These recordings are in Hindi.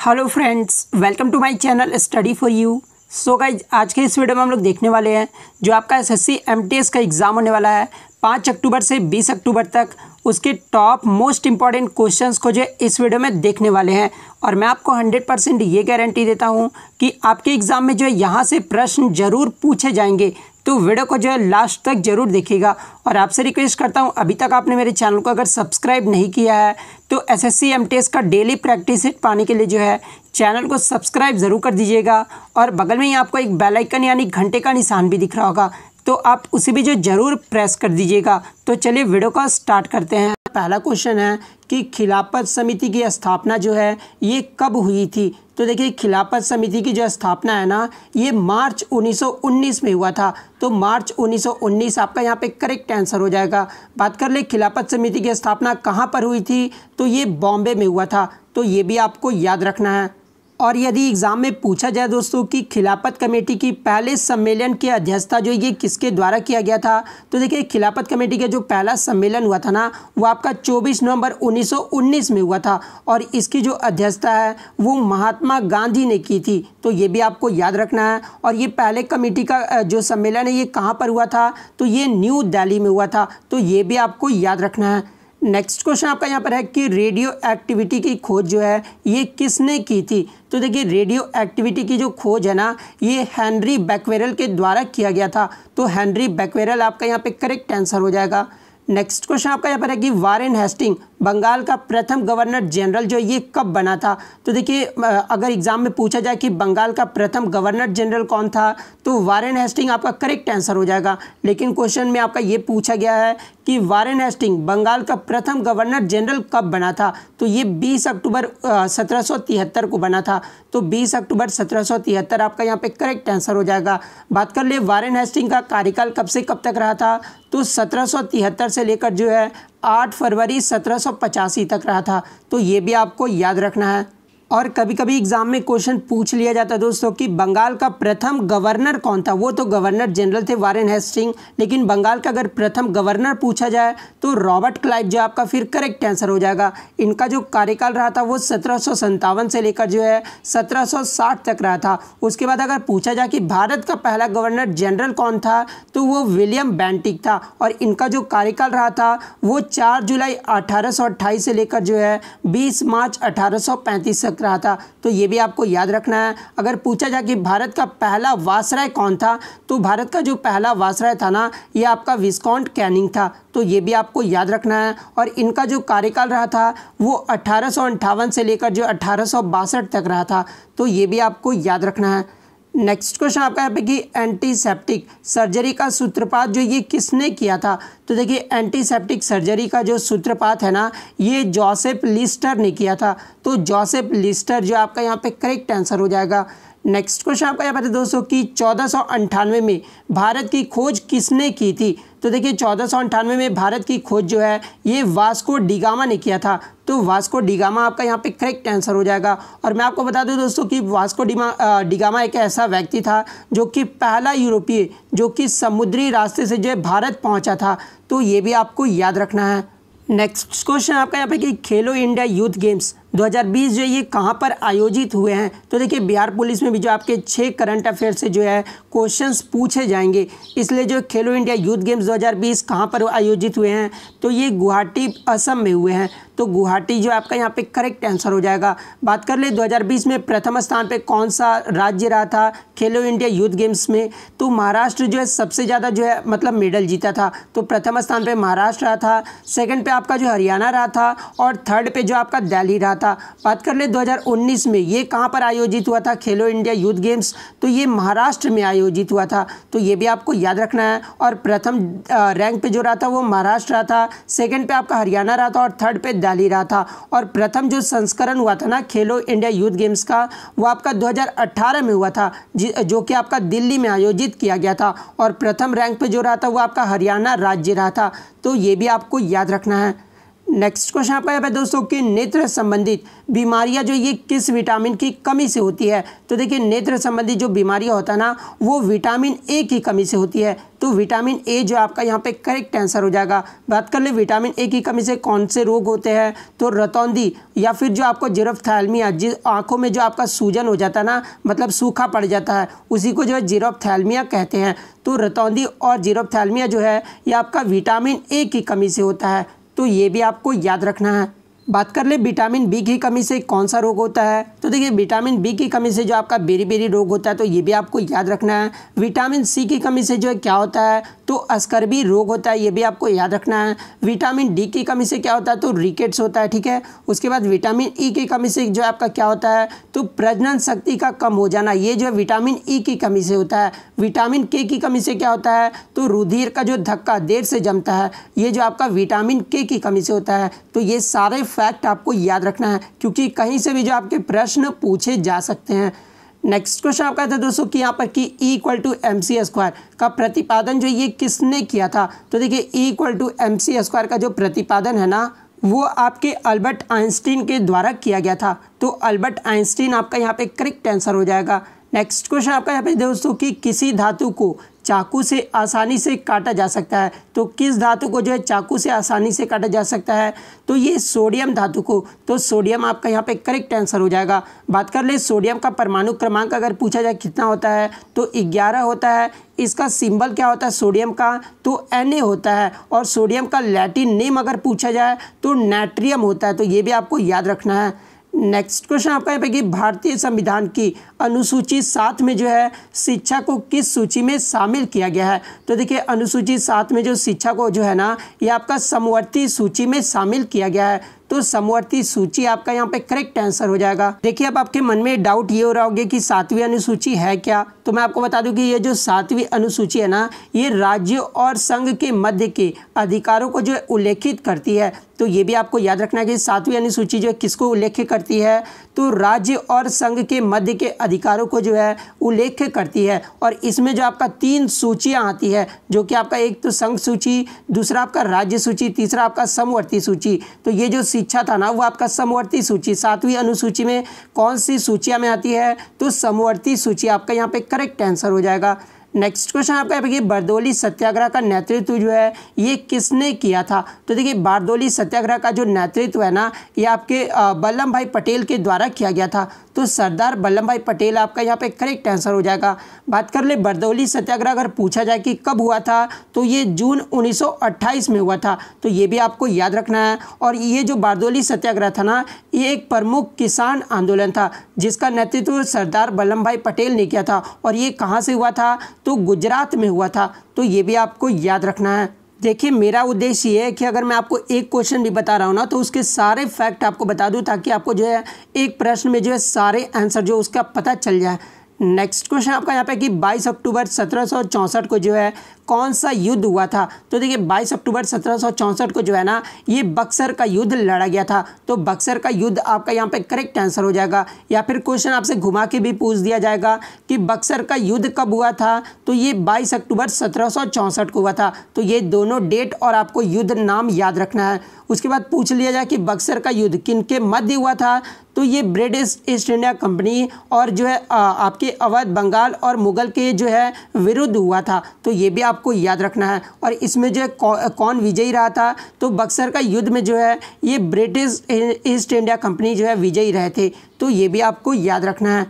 hello friends welcome to my channel study for you so guys आज के इस वीडियो में हम लोग देखने वाले हैं जो आपका एसएससी एमटीएस का एग्ज़ाम होने वाला है पाँच अक्टूबर से बीस अक्टूबर तक उसके टॉप मोस्ट इंपॉर्टेंट क्वेश्चंस को जो इस वीडियो में देखने वाले हैं और मैं आपको हंड्रेड परसेंट ये गारंटी देता हूँ कि आपके एग्ज़ाम में जो है यहाँ से प्रश्न जरूर पूछे जाएंगे तो वीडियो को जो है लास्ट तक जरूर देखिएगा और आपसे रिक्वेस्ट करता हूँ अभी तक आपने मेरे चैनल को अगर सब्सक्राइब नहीं किया है तो एस एस का डेली प्रैक्टिस हिट पाने के लिए जो है चैनल को सब्सक्राइब ज़रूर कर दीजिएगा और बगल में ही आपको एक बेलाइकन यानी घंटे का निशान भी दिख रहा होगा तो आप उसे भी जो ज़रूर प्रेस कर दीजिएगा तो चलिए वीडियो का स्टार्ट करते हैं पहला क्वेश्चन है कि खिलाफत समिति की स्थापना जो है ये कब हुई थी तो देखिए खिलाफत समिति की जो स्थापना है ना ये मार्च 1919 में हुआ था तो मार्च 1919 आपका यहाँ पे करेक्ट आंसर हो जाएगा बात कर ले खिलाफत समिति की स्थापना कहाँ पर हुई थी तो ये बॉम्बे में हुआ था तो ये भी आपको याद रखना है और यदि एग्ज़ाम में पूछा जाए दोस्तों कि खिलाफत कमेटी की पहले सम्मेलन की अध्यक्षता जो ये किसके द्वारा किया गया था तो देखिए खिलाफत कमेटी का जो पहला सम्मेलन हुआ था ना वो आपका 24 नवंबर 1919 में हुआ था और इसकी जो अध्यक्षता है वो महात्मा गांधी ने की थी तो ये भी आपको याद रखना है और ये पहले कमेटी का जो सम्मेलन है ये कहाँ पर हुआ था तो ये न्यू दिल्ली में हुआ था तो ये भी आपको याद रखना है नेक्स्ट क्वेश्चन आपका यहाँ पर है कि रेडियो एक्टिविटी की खोज जो है ये किसने की थी तो देखिए रेडियो एक्टिविटी की जो खोज है ना ये हेनरी बैकवेरल के द्वारा किया गया था तो हेनरी बैकवेरल आपका यहाँ पे करेक्ट आंसर हो जाएगा नेक्स्ट क्वेश्चन आपका यहाँ पर है कि वारेन हेस्टिंग बंगाल का प्रथम गवर्नर जनरल जो ये कब बना था तो देखिए अगर एग्ज़ाम में पूछा जाए कि बंगाल का प्रथम गवर्नर जनरल कौन था तो वारेन हेस्टिंग आपका करेक्ट आंसर हो जाएगा लेकिन क्वेश्चन में आपका ये पूछा गया है कि वारेन हेस्टिंग बंगाल का प्रथम गवर्नर जनरल कब बना था तो ये 20 अक्टूबर सत्रह को बना था तो 20 अक्टूबर सत्रह आपका यहाँ पे करेक्ट आंसर हो जाएगा बात कर ले वारेन हेस्टिंग का कार्यकाल कब से कब तक रहा था तो सत्रह से लेकर जो है 8 फरवरी सत्रह तक रहा था तो ये भी आपको याद रखना है और कभी कभी एग्जाम में क्वेश्चन पूछ लिया जाता है दोस्तों कि बंगाल का प्रथम गवर्नर कौन था वो तो गवर्नर जनरल थे वारेन हेस्टिंग लेकिन बंगाल का अगर प्रथम गवर्नर पूछा जाए तो रॉबर्ट क्लाइव जो आपका फिर करेक्ट आंसर हो जाएगा इनका जो कार्यकाल रहा था वो सत्रह से लेकर जो है सत्रह तक रहा था उसके बाद अगर पूछा जाए कि भारत का पहला गवर्नर जनरल कौन था तो वो विलियम बैंटिक था और इनका जो कार्यकाल रहा था वो चार जुलाई अठारह से लेकर जो है बीस मार्च अठारह तक रहा था तो ये भी आपको याद रखना है अगर पूछा जाए कि भारत का पहला वासराय कौन था तो भारत का जो पहला वासराय था ना ये आपका विस्कॉन्ट कैनिंग था तो ये भी आपको याद रखना है और इनका जो कार्यकाल रहा था वो अठारह से लेकर जो अठारह तक रहा था तो ये भी आपको याद रखना है नेक्स्ट क्वेश्चन आपका यहाँ पे कि एंटीसेप्टिक सर्जरी का सूत्रपात जो ये किसने किया था तो देखिए एंटीसेप्टिक सर्जरी का जो सूत्रपात है ना ये जोसेफ लिस्टर ने किया था तो जोसेफ लिस्टर जो आपका यहाँ पे करेक्ट आंसर हो जाएगा नेक्स्ट क्वेश्चन आपका यहाँ पर दोस्तों की चौदह में भारत की खोज किसने की थी तो देखिए चौदह में भारत की खोज जो है ये वास्को डिगामा ने किया था तो वास्को डिगामा आपका यहाँ पे करेक्ट आंसर हो जाएगा और मैं आपको बता दूँ दोस्तों कि वास्को डिमा डिगामा एक ऐसा व्यक्ति था जो कि पहला यूरोपीय जो कि समुद्री रास्ते से जो है भारत पहुँचा था तो ये भी आपको याद रखना है नेक्स्ट क्वेश्चन आपका यहाँ पे कि खेलो इंडिया यूथ गेम्स 2020 जो ये कहाँ पर आयोजित हुए हैं तो देखिए बिहार पुलिस में भी जो आपके छः करंट अफेयर से जो है क्वेश्चंस पूछे जाएंगे इसलिए जो खेलो इंडिया यूथ गेम्स 2020 कहाँ पर आयोजित हुए हैं तो ये गुवाहाटी असम में हुए हैं तो गुवाहाटी जो आपका यहाँ पे करेक्ट आंसर हो जाएगा बात कर ले 2020 में प्रथम स्थान पे कौन सा राज्य रहा था खेलो इंडिया यूथ गेम्स में तो महाराष्ट्र जो है सबसे ज़्यादा जो है मतलब मेडल जीता था तो प्रथम स्थान पे महाराष्ट्र रहा था सेकंड पे आपका जो हरियाणा रहा था और थर्ड पे जो आपका दिल्ली रहा था था बात कर ले 2019 में ये कहाँ पर आयोजित हुआ था खेलो इंडिया यूथ गेम्स तो ये महाराष्ट्र में आयोजित हुआ था तो ये भी आपको याद रखना है और प्रथम रैंक पे जो रहा था वो महाराष्ट्र रहा था सेकंड पे आपका हरियाणा रहा था और थर्ड पे दिल्ली रहा था और प्रथम जो संस्करण हुआ था ना खेलो इंडिया यूथ गेम्स का वो आपका 2018 में हुआ था जो कि आपका दिल्ली में आयोजित किया गया था और प्रथम रैंक पे जो रहा था वो आपका हरियाणा राज्य रहा था तो ये भी आपको याद रखना है नेक्स्ट क्वेश्चन आपका यहाँ पे दोस्तों कि नेत्र संबंधित बीमारियाँ जो ये किस विटामिन की कमी से होती है तो देखिए नेत्र संबंधित जो बीमारियाँ होता है ना वो विटामिन ए की कमी से होती है तो विटामिन ए जो आपका यहाँ पे करेक्ट आंसर हो जाएगा बात कर ले विटामिन ए की कमी से कौन से रोग होते हैं तो रतौंदी या फिर जो आपको थैलमिया जिस आँखों में जो आपका सूजन हो जाता है ना मतलब सूखा पड़ जाता है उसी को जो है जीरोपथैलमिया कहते हैं तो रतौंदी और थैलमिया जो है ये आपका विटामिन ए की कमी से होता है तो ये भी आपको याद रखना है बात कर ले विटामिन बी की कमी से कौन सा रोग होता है तो देखिए विटामिन बी की कमी से जो आपका बेरी बेरी रोग होता है तो ये भी आपको याद रखना है विटामिन सी की कमी से जो है क्या होता है तो अस्कर्बी रोग होता है ये भी आपको याद रखना है विटामिन डी की कमी से क्या होता है तो रिकेट्स होता है ठीक है उसके बाद विटामिन ई e की कमी से जो आपका क्या होता है तो प्रजनन शक्ति का कम हो जाना ये जो है विटामिन ई e की कमी से होता है विटामिन के की कमी से क्या होता है तो रुधिर का जो धक्का देर से जमता है ये जो आपका विटामिन के की कमी से होता है तो ये सारे फैक्ट आपको याद रखना है क्योंकि कहीं से भी जो आपके प्रश्न पूछे जा सकते हैं नेक्स्ट क्वेश्चन आपका था दोस्तों कि यहाँ पर कि equal to M C square का प्रतिपादन जो ये किसने किया था तो देखिए equal to M C square का जो प्रतिपादन है ना वो आपके अल्बर्ट आइंस्टीन के द्वारा किया गया था तो अल्बर्ट आइंस्टीन आपका यहाँ पे करेक्ट आंसर हो जाएगा नेक्स्ट क्वेश्चन आपका यहाँ पे दोस्तों कि किसी धातु को चाकू से आसानी से काटा जा सकता है तो किस धातु को जो है चाकू से आसानी से काटा जा सकता है तो ये सोडियम धातु को तो सोडियम आपका यहाँ पे करेक्ट आंसर हो जाएगा बात कर ले सोडियम का परमाणु क्रमांक अगर पूछा जाए कितना होता है तो 11 होता है इसका सिंबल क्या होता है सोडियम का तो एन होता है और सोडियम का लैटिन नेम अगर पूछा जाए तो नेट्रियम होता है तो ये भी आपको याद रखना है नेक्स्ट क्वेश्चन आपका यहाँ पे कि भारतीय संविधान की अनुसूची सात में जो है शिक्षा को किस सूची में शामिल किया गया है तो देखिए अनुसूची सात में जो शिक्षा को जो है ना ये आपका समवर्ती सूची में शामिल किया गया है तो समवर्ती सूची आपका यहाँ पे करेक्ट आंसर हो जाएगा देखिए अब आपके मन में डाउट ये हो रहा होगा कि सातवीं अनुसूची है क्या तो मैं आपको बता दूं कि ये जो सातवीं अनुसूची है ना ये राज्य और संघ के मध्य के अधिकारों को जो उल्लेखित करती है तो ये भी आपको याद रखना है कि सातवीं अनुसूची जो है किसको उल्लेख करती है तो राज्य और संघ के मध्य के अधिकारों को जो है उल्लेख करती है और इसमें जो आपका तीन सूचियाँ आती है जो कि आपका एक तो संघ सूची दूसरा आपका राज्य सूची तीसरा आपका समवर्ती सूची तो ये जो शिक्षा था ना वो आपका समवर्ती सूची सातवीं अनुसूची में कौन सी सूचिया में आती है तो समवर्ती सूची आपका यहाँ पर करेक्ट आंसर हो जाएगा नेक्स्ट क्वेश्चन आपका देखिए बरदोली सत्याग्रह का नेतृत्व जो है ये किसने किया था तो देखिए बारदोली सत्याग्रह का जो नेतृत्व है ना ये आपके बल्लभ भाई पटेल के द्वारा किया गया था तो सरदार बल्लभ भाई पटेल आपका यहाँ पे करेक्ट आंसर हो जाएगा बात कर ले बरदौली सत्याग्रह अगर पूछा जाए कि कब हुआ था तो ये जून 1928 में हुआ था तो ये भी आपको याद रखना है और ये जो बारदौली सत्याग्रह था ना ये एक प्रमुख किसान आंदोलन था जिसका नेतृत्व सरदार बल्लभ भाई पटेल ने किया था और ये कहाँ से हुआ था तो गुजरात में हुआ था तो ये भी आपको याद रखना है देखिए मेरा उद्देश्य ये है कि अगर मैं आपको एक क्वेश्चन भी बता रहा हूँ ना तो उसके सारे फैक्ट आपको बता दूँ ताकि आपको जो है एक प्रश्न में जो है सारे आंसर जो उसका पता चल जाए नेक्स्ट क्वेश्चन आपका यहाँ पे कि 22 अक्टूबर सत्रह को जो है कौन सा युद्ध हुआ था तो देखिए 22 अक्टूबर सत्रह को जो है ना ये बक्सर का युद्ध लड़ा गया था तो बक्सर का युद्ध आपका यहाँ पे करेक्ट आंसर हो जाएगा या फिर क्वेश्चन आपसे घुमा के भी पूछ दिया जाएगा कि बक्सर का युद्ध कब हुआ था तो ये बाईस अक्टूबर सत्रह को हुआ था तो ये दोनों डेट और आपको युद्ध नाम याद रखना है उसके बाद पूछ लिया जाए कि बक्सर का युद्ध किन के मध्य हुआ था तो ये ब्रिटिश ईस्ट इंडिया कंपनी और जो है आपके अवध बंगाल और मुगल के जो है विरुद्ध हुआ था तो ये भी आप आपको याद रखना है और इसमें जो है कौन विजयी रहा था तो बक्सर का युद्ध में जो है ये ब्रिटिश ईस्ट इंडिया कंपनी जो है विजयी रहे थे तो ये भी आपको याद रखना है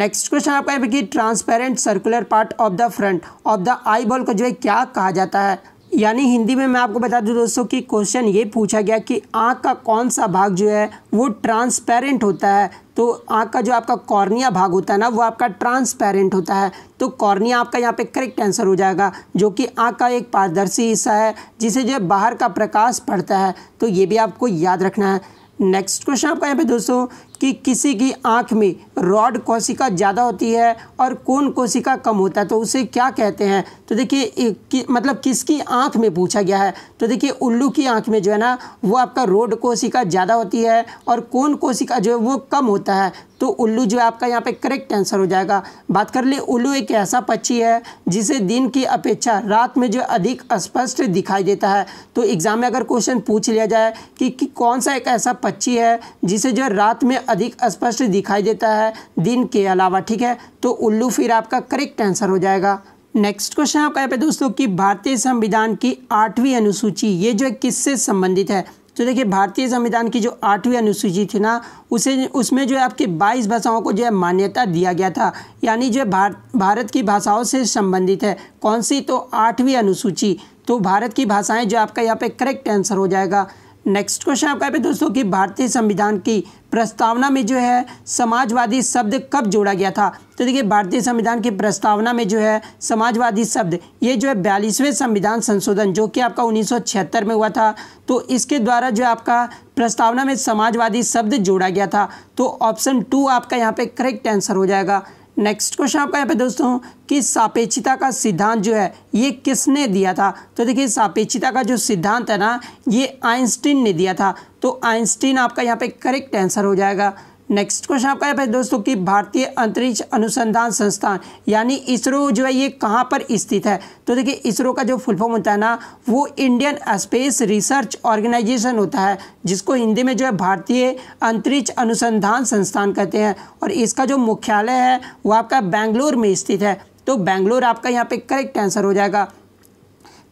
नेक्स्ट क्वेश्चन आपका है कि transparent circular part of the front of the eye ball को जो है क्या कहा जाता है यानी हिंदी में मैं आपको बता दूं दोस्तों कि क्वेश्चन ये पूछा गया कि आँख का कौन सा भाग जो है वो ट्रांसपेरेंट होता है तो आँख का जो आपका कॉर्निया भाग होता है ना वो आपका ट्रांसपेरेंट होता है तो कॉर्निया आपका यहाँ पे करेक्ट आंसर हो जाएगा जो कि आँख का एक पारदर्शी हिस्सा है जिसे जो है बाहर का प्रकाश पड़ता है तो ये भी आपको याद रखना है नेक्स्ट क्वेश्चन आपका यहाँ पे दोस्तों कि किसी की आँख में रॉड कोशिका ज़्यादा होती है और कौन कोशिका कम होता है तो उसे क्या कहते हैं तो देखिए कि, मतलब किसकी आँख में पूछा गया है तो देखिए उल्लू की आँख में जो है ना वो आपका रोड कोशिका ज़्यादा होती है और कौन कोशिका जो है वो कम होता है तो उल्लू जो है आपका यहाँ पे करेक्ट आंसर हो जाएगा बात कर ले उल्लू एक ऐसा पक्षी है जिसे दिन की अपेक्षा रात में जो अधिक स्पष्ट दिखाई देता है तो एग्ज़ाम में अगर क्वेश्चन पूछ लिया जाए कि, कि कौन सा एक ऐसा पक्षी है जिसे जो रात में अधिक स्पष्ट दिखाई देता है दिन के अलावा ठीक है तो उल्लू फिर आपका करेक्ट आंसर हो जाएगा नेक्स्ट क्वेश्चन आपका यहाँ पे दोस्तों कि भारतीय संविधान की आठवीं अनुसूची ये जो है किससे संबंधित है तो देखिए भारतीय संविधान की जो आठवीं अनुसूची थी ना उसे उसमें जो है आपकी बाईस भाषाओं को जो है मान्यता दिया गया था यानी जो भार, भारत की भाषाओं से संबंधित है कौन सी तो आठवीं अनुसूची तो भारत की भाषाएं जो आपका यहाँ पे करेक्ट आंसर हो जाएगा नेक्स्ट क्वेश्चन आपका है दोस्तों कि भारतीय संविधान की प्रस्तावना में जो है समाजवादी शब्द कब जोड़ा गया था तो देखिए भारतीय संविधान की प्रस्तावना में जो है समाजवादी शब्द ये जो है बयालीसवें संविधान संशोधन जो कि आपका 1976 में हुआ था तो इसके द्वारा जो आपका प्रस्तावना में समाजवादी शब्द जोड़ा गया था तो ऑप्शन टू आपका यहाँ पे करेक्ट आंसर हो जाएगा नेक्स्ट क्वेश्चन आपका यहाँ पे दोस्तों कि सापेक्षिता का सिद्धांत जो है ये किसने दिया था तो देखिए सापेक्षिता का जो सिद्धांत है ना ये आइंस्टीन ने दिया था तो आइंस्टीन आपका यहाँ पे करेक्ट आंसर हो जाएगा नेक्स्ट क्वेश्चन आपका है दोस्तों कि भारतीय अंतरिक्ष अनुसंधान संस्थान यानी इसरो जो है ये कहाँ पर स्थित है तो देखिए इसरो का जो फुल फॉर्म होता है ना वो इंडियन स्पेस रिसर्च ऑर्गेनाइजेशन होता है जिसको हिंदी में जो है भारतीय अंतरिक्ष अनुसंधान संस्थान कहते हैं और इसका जो मुख्यालय है वो आपका बेंगलोर में स्थित है तो बेंगलोर आपका यहाँ पे करेक्ट आंसर हो जाएगा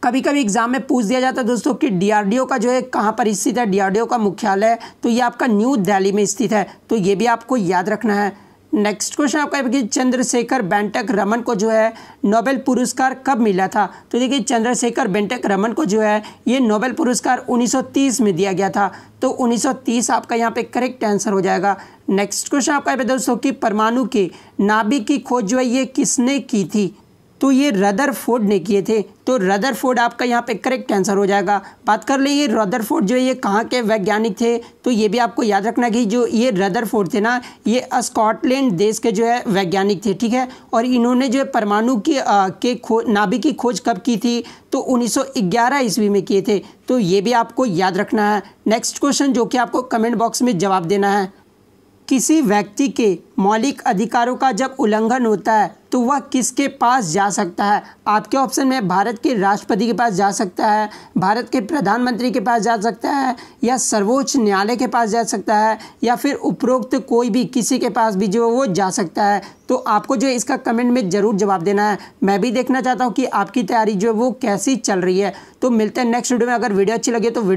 कभी कभी एग्जाम में पूछ दिया जाता है दोस्तों कि डीआरडीओ का जो है कहाँ पर स्थित है डीआरडीओ का मुख्यालय तो ये आपका न्यू दिल्ली में स्थित है तो ये भी आपको याद रखना है नेक्स्ट क्वेश्चन आपका है कि चंद्रशेखर बेंटक रमन को जो है नोबेल पुरस्कार कब मिला था तो देखिए चंद्रशेखर बेंटक रमन को जो है ये नोबेल पुरस्कार 1930 में दिया गया था तो 1930 आपका यहाँ पे करेक्ट आंसर हो जाएगा नेक्स्ट क्वेश्चन आपका है दोस्तों कि परमाणु की नाभिक की खोज जो है ये किसने की थी तो ये रदर फोर्ड ने किए थे तो रदर फोर्ड आपका यहाँ पे करेक्ट आंसर हो जाएगा बात कर लें ये रदर फोर्ड जो ये कहाँ के वैज्ञानिक थे तो ये भी आपको याद रखना कि जो ये रदर फोर्ड थे ना ये स्कॉटलैंड देश के जो है वैज्ञानिक थे ठीक है और इन्होंने जो है परमाणु की के खो नाभिक की खोज कब की थी तो 1911 ईस्वी में किए थे तो ये भी आपको याद रखना है नेक्स्ट क्वेश्चन जो कि आपको कमेंट बॉक्स में जवाब देना है किसी व्यक्ति के मौलिक अधिकारों का जब उल्लंघन होता है तो वह किसके पास जा सकता है आपके ऑप्शन में भारत के राष्ट्रपति के पास जा सकता है भारत के प्रधानमंत्री के पास जा सकता है या सर्वोच्च न्यायालय के पास जा सकता है या फिर उपरोक्त कोई भी किसी के पास भी जो वो जा सकता है तो आपको जो इसका कमेंट में ज़रूर जवाब देना है मैं भी देखना चाहता हूँ कि आपकी तैयारी जो है वो कैसी चल रही है तो मिलते हैं नेक्स्ट वीडियो में अगर वीडियो अच्छी लगे तो वीडियो